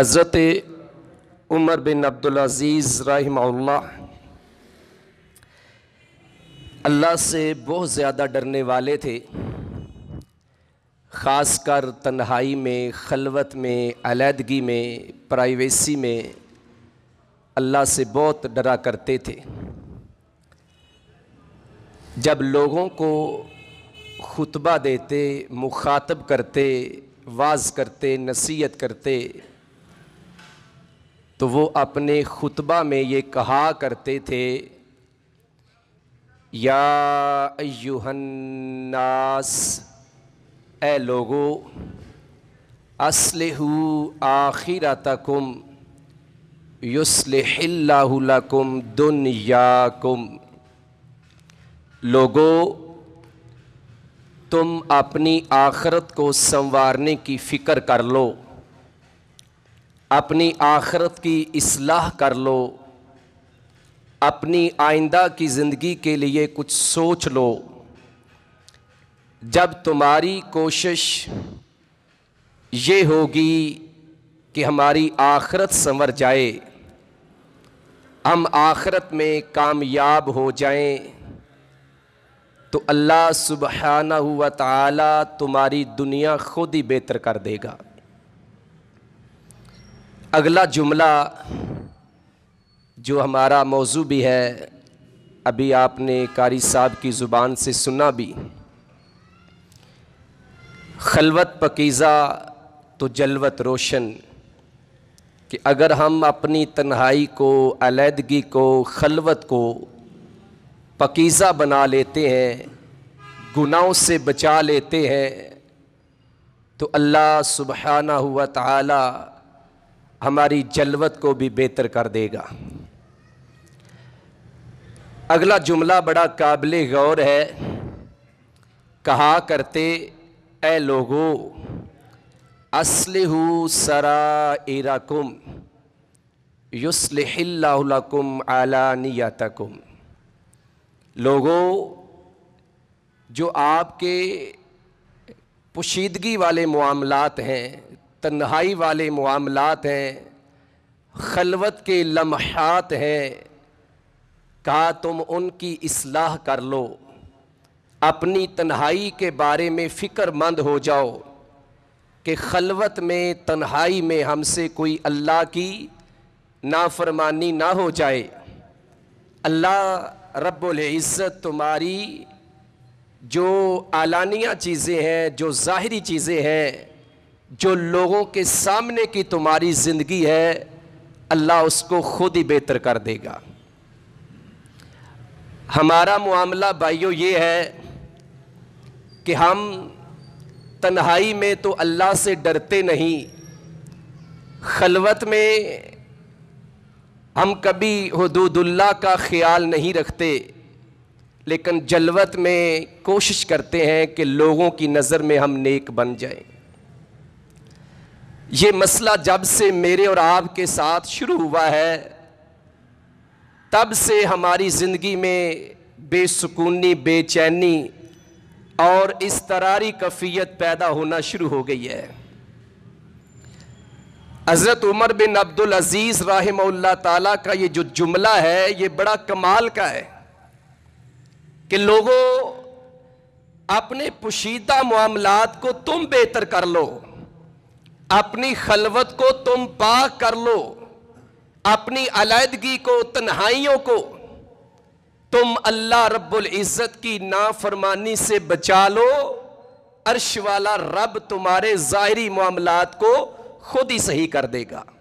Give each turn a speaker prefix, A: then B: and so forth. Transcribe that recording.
A: हज़रत उमर बिन अब्दुलज़ीज़ रहम्ला अल्लाह से बहुत ज़्यादा डरने वाले थे ख़ास कर तन्हाई में खलवत में अलीदगी में प्राइवेसी में अल्लाह से बहुत डरा करते थे जब लोगों को खुतबा देते मुखातब करते वाज करते नसीहत करते तो वो अपने खुतबा में ये कहा करते थे या युहन्नास ए लोगो असलहू आखिर तकुम युसलकुम दुनियाकुम लोगो तुम अपनी आखरत को संवारने की फ़िक्र कर लो अपनी आखरत की असलाह कर लो अपनी आइंदा की ज़िंदगी के लिए कुछ सोच लो जब तुम्हारी कोशिश ये होगी कि हमारी आखरत संवर जाए हम आखरत में कामयाब हो जाएं तो अल्लाह सुबहाना हुआ तुम्हारी दुनिया खुद ही बेहतर कर देगा अगला जुमला जो हमारा मौजू भी है अभी आपने कारी साहब की ज़ुबान से सुना भी खलवत पकीज़ा तो जलवत रोशन कि अगर हम अपनी तन्हाई को अलीदगी को खलवत को पकीज़ा बना लेते हैं गुनाहों से बचा लेते हैं तो अल्लाह सुबहाना हुआ ताला हमारी जलवत को भी बेहतर कर देगा अगला जुमला बड़ा काबिल गौर है कहा करते ए लोगो असलहू सरा इराकुम युसलकुम आलानियातकुम लोगो जो आपके पोशीदगी वाले मामलात हैं तन्हाई वाले मामलात हैं खलवत के लम्हात हैं कहा तुम उनकी असलाह कर लो अपनी तन्हाई के बारे में फ़िक्रमंद हो जाओ कि खलवत में तन्हाई में हमसे कोई अल्लाह की नाफरमानी ना हो जाए अल्लाह इज़्ज़त तुम्हारी जो आलानिया चीज़ें हैं जो ज़ाहरी चीज़ें हैं जो लोगों के सामने की तुम्हारी ज़िंदगी है अल्लाह उसको खुद ही बेहतर कर देगा हमारा मामला भाइयों ये है कि हम तन्हाई में तो अल्लाह से डरते नहीं खलवत में हम कभी हदूदुल्ला का ख्याल नहीं रखते लेकिन जलवत में कोशिश करते हैं कि लोगों की नज़र में हम नेक बन जाएं ये मसला जब से मेरे और आपके साथ शुरू हुआ है तब से हमारी ज़िंदगी में बेसुकूनी बेचैनी और इस तरारी कफ़ीत पैदा होना शुरू हो गई है हज़रत उमर बिन अब्दुल अज़ीज़ राहम ताला का ये जो जुमला है ये बड़ा कमाल का है कि लोगों अपने पोशीदा मामलात को तुम बेहतर कर लो अपनी खलवत को तुम पाक कर लो अपनी अलीदगी को तन्हाइयों को तुम अल्लाह रब्बुल इज़्ज़त की नाफरमानी से बचा लो अर्श वाला रब तुम्हारे ज़ाहरी मामलात को खुद ही सही कर देगा